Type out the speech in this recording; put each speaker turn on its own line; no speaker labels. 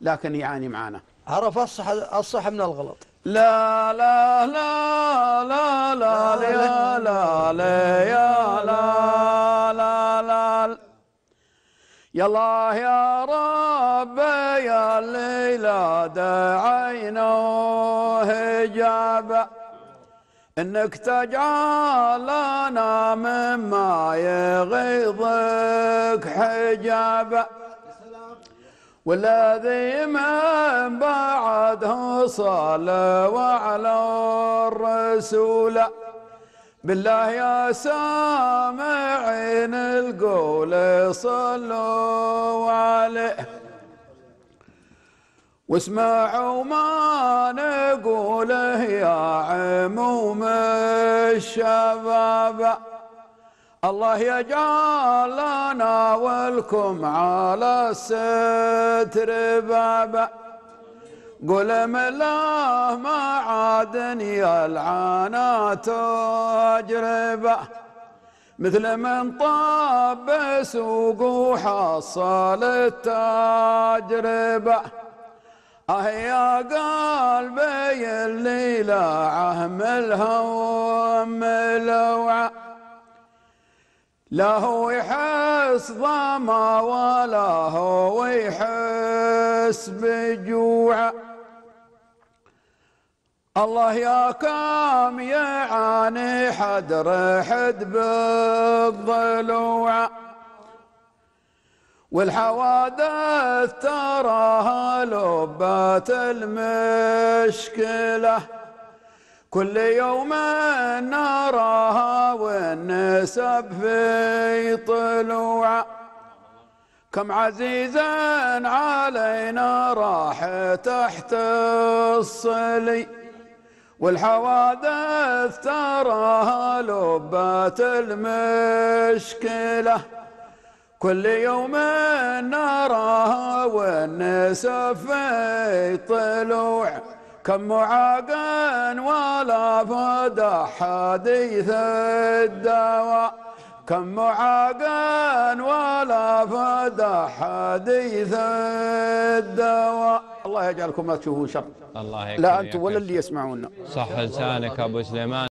لكن يعاني معانا عرف الصح الصح من الغلط لا لا لا لا لا لا لا لا لا لا لا يا الله يا رب يا ليلى دعينا هجابه إنك تجعلنا مما يغيظك حجابا والذي من بعده صلى وعلى الرسول بالله يا سامعين القول صلوا عليه واسمعوا ما نقوله يا عموم الشباب الله يجعلنا والكم على الستر بابا قل ملاه ما عادني العنا تجربه مثل من طاب سوق وحصل التجربه اه يا قلبي اللي لاعه ملهو ملوعه لا هو يحس ظما ولا هو يحس بجوعه الله يا كام يعاني حد رحد بالضلوعه والحوادث تراها لبات المشكلة كل يوم نراها والنسب في طلوع كم عزيزا علينا راح تحت الصلي والحوادث تراها لبات المشكله كل يوم نراها والنسف في طلوع كم معاقا ولا فدى حديث الدواء كم معاقا ولا فدى حديث الدواء الله يجعلكم ما تشوفون شر الله لا انتم ولا اللي يسمعونا صح لسانك ابو سليمان